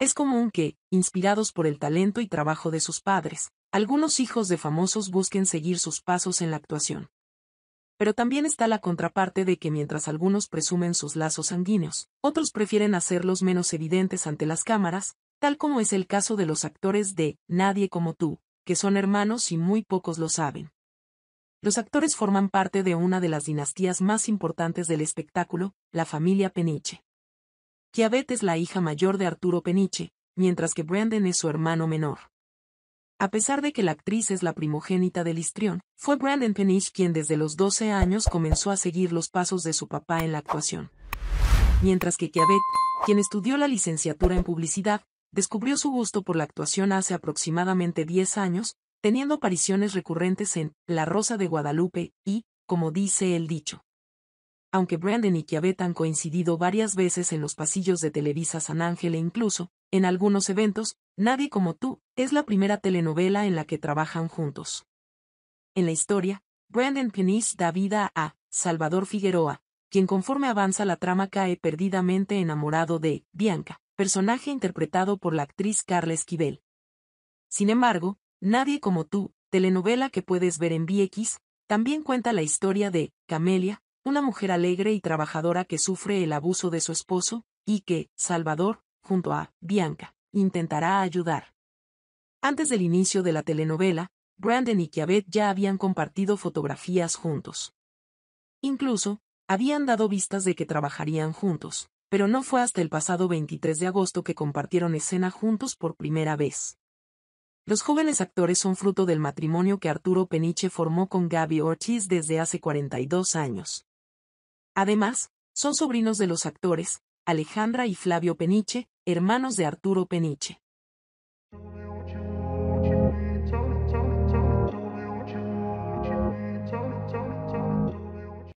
Es común que, inspirados por el talento y trabajo de sus padres, algunos hijos de famosos busquen seguir sus pasos en la actuación. Pero también está la contraparte de que mientras algunos presumen sus lazos sanguíneos, otros prefieren hacerlos menos evidentes ante las cámaras, tal como es el caso de los actores de Nadie como tú, que son hermanos y muy pocos lo saben. Los actores forman parte de una de las dinastías más importantes del espectáculo, la familia Peniche. Kiabet es la hija mayor de Arturo Peniche, mientras que Brandon es su hermano menor. A pesar de que la actriz es la primogénita del histrión, fue Brandon Peniche quien desde los 12 años comenzó a seguir los pasos de su papá en la actuación. Mientras que Kiabet, quien estudió la licenciatura en publicidad, descubrió su gusto por la actuación hace aproximadamente 10 años, teniendo apariciones recurrentes en La Rosa de Guadalupe y, como dice el dicho, aunque Brandon y Kiabet han coincidido varias veces en los pasillos de Televisa San Ángel e incluso, en algunos eventos, Nadie como tú es la primera telenovela en la que trabajan juntos. En la historia, Brandon Penis da vida a Salvador Figueroa, quien conforme avanza la trama cae perdidamente enamorado de Bianca, personaje interpretado por la actriz Carla Esquivel. Sin embargo, Nadie como tú, telenovela que puedes ver en VX, también cuenta la historia de Camelia, una mujer alegre y trabajadora que sufre el abuso de su esposo, y que, Salvador, junto a Bianca, intentará ayudar. Antes del inicio de la telenovela, Brandon y Kiabet ya habían compartido fotografías juntos. Incluso, habían dado vistas de que trabajarían juntos, pero no fue hasta el pasado 23 de agosto que compartieron escena juntos por primera vez. Los jóvenes actores son fruto del matrimonio que Arturo Peniche formó con Gaby Ortiz desde hace 42 años. Además, son sobrinos de los actores, Alejandra y Flavio Peniche, hermanos de Arturo Peniche.